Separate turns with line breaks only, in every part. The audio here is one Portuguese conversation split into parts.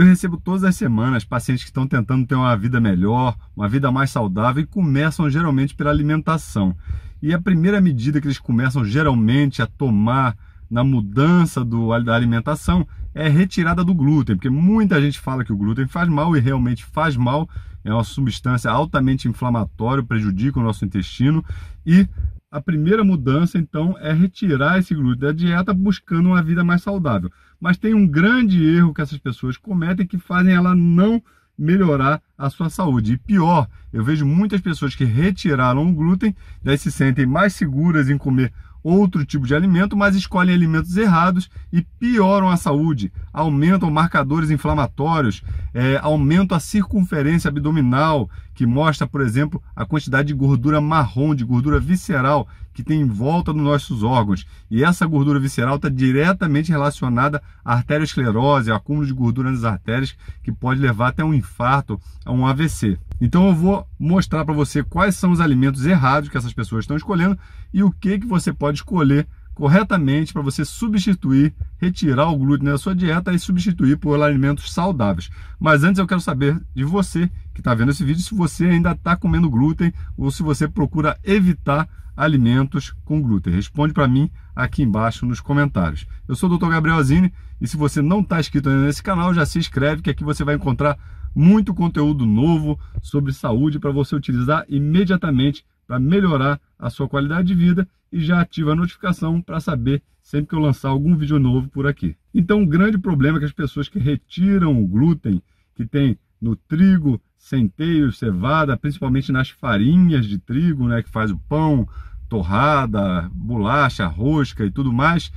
Eu recebo todas as semanas pacientes que estão tentando ter uma vida melhor, uma vida mais saudável e começam geralmente pela alimentação. E a primeira medida que eles começam geralmente a tomar na mudança do, da alimentação é retirada do glúten, porque muita gente fala que o glúten faz mal e realmente faz mal, é uma substância altamente inflamatória, prejudica o nosso intestino e a primeira mudança, então, é retirar esse glúten da dieta buscando uma vida mais saudável. Mas tem um grande erro que essas pessoas cometem que fazem ela não melhorar a sua saúde. E pior, eu vejo muitas pessoas que retiraram o glúten, daí se sentem mais seguras em comer outro tipo de alimento, mas escolhem alimentos errados e pioram a saúde, aumentam marcadores inflamatórios, é, aumentam a circunferência abdominal, que mostra, por exemplo, a quantidade de gordura marrom, de gordura visceral que tem em volta dos nossos órgãos. E essa gordura visceral está diretamente relacionada à arteriosclerose, ao acúmulo de gordura nas artérias, que pode levar até um infarto, a um AVC. Então eu vou mostrar para você quais são os alimentos errados que essas pessoas estão escolhendo e o que, que você pode escolher corretamente para você substituir, retirar o glúten da sua dieta e substituir por alimentos saudáveis. Mas antes eu quero saber de você que está vendo esse vídeo se você ainda está comendo glúten ou se você procura evitar alimentos com glúten. Responde para mim aqui embaixo nos comentários. Eu sou o Dr. Gabriel Azini e se você não está inscrito ainda nesse canal, já se inscreve que aqui você vai encontrar muito conteúdo novo sobre saúde para você utilizar imediatamente para melhorar a sua qualidade de vida e já ativa a notificação para saber sempre que eu lançar algum vídeo novo por aqui. Então, o um grande problema é que as pessoas que retiram o glúten, que tem no trigo, centeio, cevada, principalmente nas farinhas de trigo, né, que faz o pão, torrada, bolacha, rosca e tudo mais,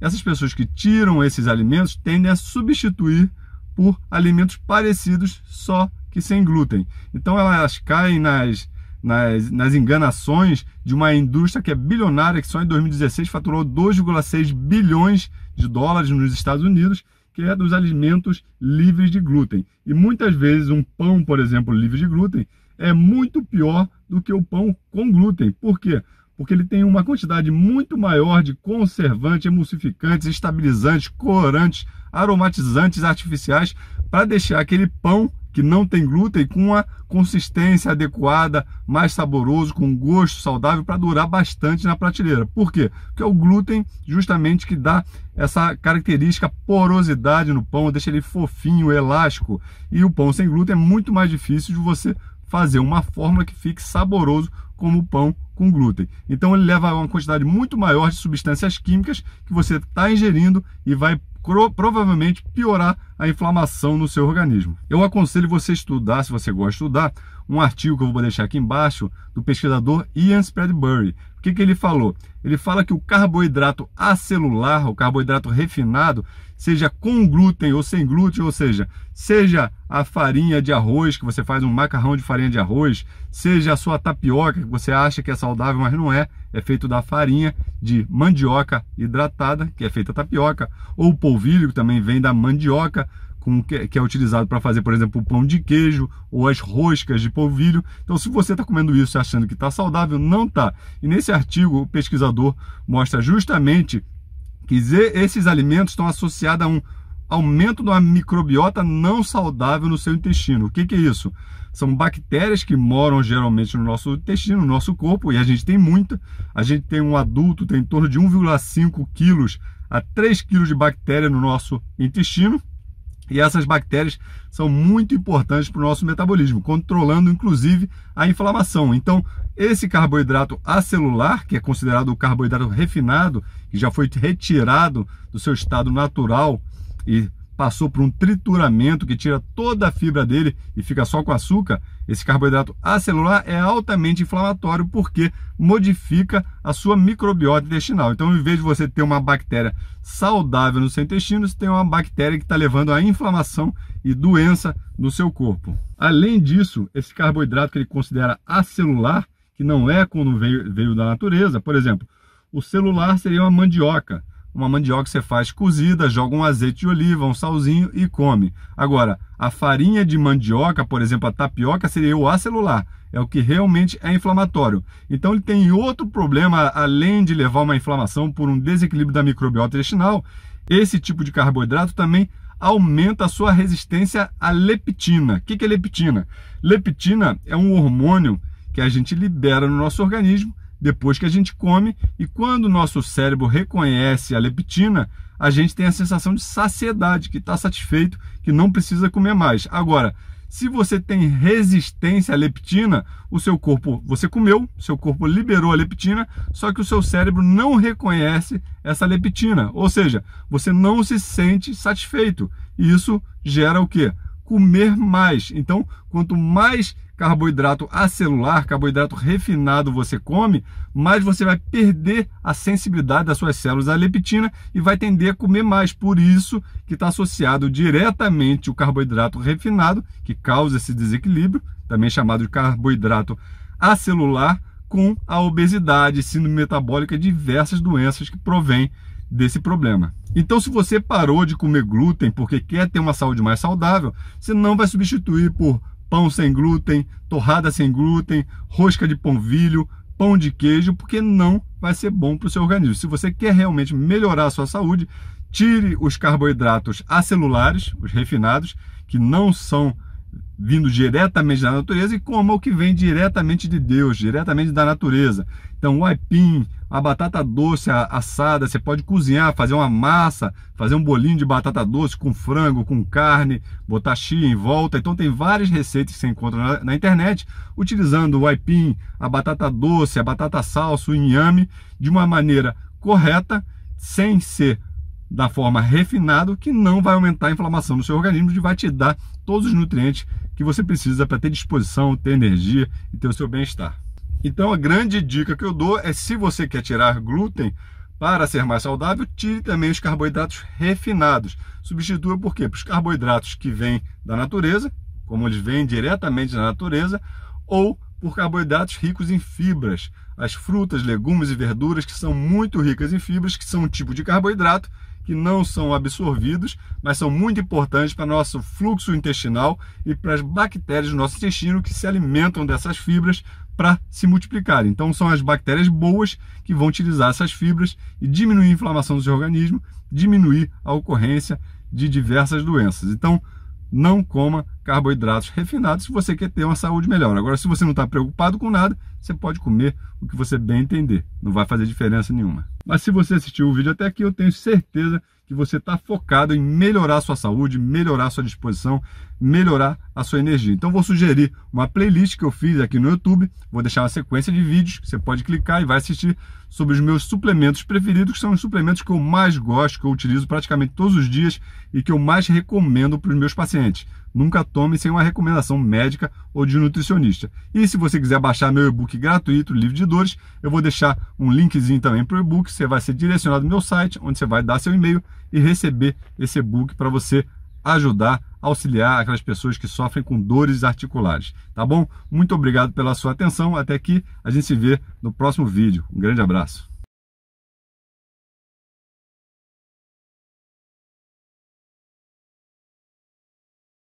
essas pessoas que tiram esses alimentos tendem a substituir por alimentos parecidos, só que sem glúten. Então elas caem nas, nas, nas enganações de uma indústria que é bilionária, que só em 2016 faturou 2,6 bilhões de dólares nos Estados Unidos, que é dos alimentos livres de glúten. E muitas vezes um pão, por exemplo, livre de glúten, é muito pior do que o pão com glúten. Por quê? porque ele tem uma quantidade muito maior de conservantes, emulsificantes, estabilizantes, corantes, aromatizantes artificiais para deixar aquele pão que não tem glúten com a consistência adequada, mais saboroso, com gosto saudável para durar bastante na prateleira. Por quê? Porque é o glúten justamente que dá essa característica porosidade no pão, deixa ele fofinho, elástico. E o pão sem glúten é muito mais difícil de você fazer uma fórmula que fique saboroso como pão com glúten. Então ele leva a uma quantidade muito maior de substâncias químicas que você está ingerindo e vai provavelmente piorar a inflamação no seu organismo. Eu aconselho você estudar, se você gosta de estudar, um artigo que eu vou deixar aqui embaixo do pesquisador Ian Spreadbury, que, que ele falou? Ele fala que o carboidrato acelular, o carboidrato refinado, seja com glúten ou sem glúten, ou seja, seja a farinha de arroz, que você faz um macarrão de farinha de arroz, seja a sua tapioca, que você acha que é saudável, mas não é, é feito da farinha de mandioca hidratada, que é feita tapioca, ou polvilho, que também vem da mandioca, com, que, é, que é utilizado para fazer, por exemplo, o pão de queijo ou as roscas de polvilho. Então, se você está comendo isso achando que está saudável, não está. E nesse artigo, o pesquisador mostra justamente que esses alimentos estão associados a um aumento de uma microbiota não saudável no seu intestino. O que, que, é isso? São bactérias que moram geralmente no nosso intestino, no nosso corpo, e a gente tem muita. A gente tem um adulto, tem em torno de 1,5 quilos a 3 quilos de bactéria no nosso intestino. E essas bactérias são muito importantes para o nosso metabolismo, controlando inclusive a inflamação. Então, esse carboidrato acelular, que é considerado o carboidrato refinado, que já foi retirado do seu estado natural e passou por um trituramento que tira toda a fibra dele e fica só com açúcar, esse carboidrato acelular é altamente inflamatório porque modifica a sua microbiota intestinal. Então, em vez de você ter uma bactéria saudável no seu intestino, você tem uma bactéria que está levando a inflamação e doença no seu corpo. Além disso, esse carboidrato que ele considera acelular, que não é quando veio, veio da natureza, por exemplo, o celular seria uma mandioca. Uma mandioca você faz cozida, joga um azeite de oliva, um salzinho e come. Agora, a farinha de mandioca, por exemplo, a tapioca, seria o acelular. É o que realmente é inflamatório. Então ele tem outro problema, além de levar uma inflamação por um desequilíbrio da microbiota intestinal, esse tipo de carboidrato também aumenta a sua resistência à leptina. O que é leptina? Leptina é um hormônio que a gente libera no nosso organismo depois que a gente come e quando o nosso cérebro reconhece a leptina, a gente tem a sensação de saciedade, que está satisfeito, que não precisa comer mais. Agora, se você tem resistência à leptina, o seu corpo, você comeu, seu corpo liberou a leptina, só que o seu cérebro não reconhece essa leptina, ou seja, você não se sente satisfeito. E isso gera o quê? Comer mais. Então, quanto mais carboidrato acelular, carboidrato refinado você come, mais você vai perder a sensibilidade das suas células à leptina e vai tender a comer mais. Por isso que está associado diretamente o carboidrato refinado, que causa esse desequilíbrio, também chamado de carboidrato acelular, com a obesidade, síndrome metabólica e diversas doenças que provêm desse problema. Então, se você parou de comer glúten porque quer ter uma saúde mais saudável, você não vai substituir por pão sem glúten, torrada sem glúten, rosca de polvilho, pão de queijo, porque não vai ser bom para o seu organismo. Se você quer realmente melhorar a sua saúde, tire os carboidratos acelulares, os refinados, que não são vindo diretamente da natureza e coma o que vem diretamente de Deus, diretamente da natureza. Então, o aipim, a batata doce assada, você pode cozinhar, fazer uma massa, fazer um bolinho de batata doce com frango, com carne, botar chia em volta. Então, tem várias receitas que você encontra na, na internet utilizando o aipim, a batata doce, a batata salsa, o inhame de uma maneira correta, sem ser da forma refinada que não vai aumentar a inflamação no seu organismo e vai te dar todos os nutrientes que você precisa para ter disposição, ter energia e ter o seu bem-estar. Então a grande dica que eu dou é se você quer tirar glúten para ser mais saudável, tire também os carboidratos refinados. Substitua por quê? Para os carboidratos que vêm da natureza, como eles vêm diretamente da natureza, ou por carboidratos ricos em fibras. As frutas, legumes e verduras que são muito ricas em fibras, que são um tipo de carboidrato que não são absorvidos, mas são muito importantes para nosso fluxo intestinal e para as bactérias do nosso intestino que se alimentam dessas fibras para se multiplicarem. Então são as bactérias boas que vão utilizar essas fibras e diminuir a inflamação do seu organismo, diminuir a ocorrência de diversas doenças. Então, não coma carboidratos refinados se você quer ter uma saúde melhor. Agora, se você não está preocupado com nada, você pode comer o que você bem entender, não vai fazer diferença nenhuma. Mas se você assistiu o vídeo até aqui, eu tenho certeza que você está focado em melhorar sua saúde, melhorar sua disposição, melhorar a sua energia. Então vou sugerir uma playlist que eu fiz aqui no YouTube, vou deixar uma sequência de vídeos, você pode clicar e vai assistir sobre os meus suplementos preferidos, que são os suplementos que eu mais gosto, que eu utilizo praticamente todos os dias e que eu mais recomendo para os meus pacientes. Nunca tome sem uma recomendação médica ou de nutricionista. E se você quiser baixar meu e-book gratuito, livre de dores, eu vou deixar um linkzinho também para o e-book, você vai ser direcionado no meu site, onde você vai dar seu e-mail e receber esse e-book para você ajudar auxiliar aquelas pessoas que sofrem com dores articulares, tá bom? Muito obrigado pela sua atenção, até aqui, a gente se vê no próximo vídeo. Um grande abraço.